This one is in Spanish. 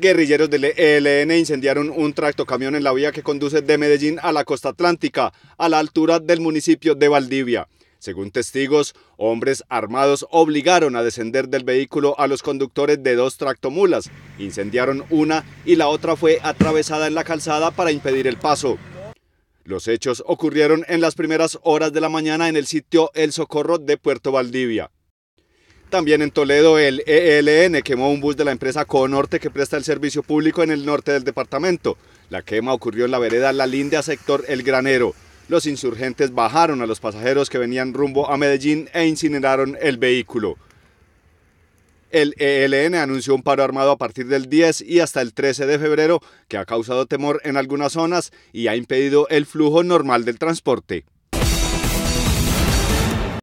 Guerrilleros del ELN incendiaron un tractocamión en la vía que conduce de Medellín a la costa atlántica, a la altura del municipio de Valdivia. Según testigos, hombres armados obligaron a descender del vehículo a los conductores de dos tractomulas, incendiaron una y la otra fue atravesada en la calzada para impedir el paso. Los hechos ocurrieron en las primeras horas de la mañana en el sitio El Socorro de Puerto Valdivia. También en Toledo el ELN quemó un bus de la empresa Conorte que presta el servicio público en el norte del departamento. La quema ocurrió en la vereda La Linda, sector El Granero. Los insurgentes bajaron a los pasajeros que venían rumbo a Medellín e incineraron el vehículo. El ELN anunció un paro armado a partir del 10 y hasta el 13 de febrero que ha causado temor en algunas zonas y ha impedido el flujo normal del transporte.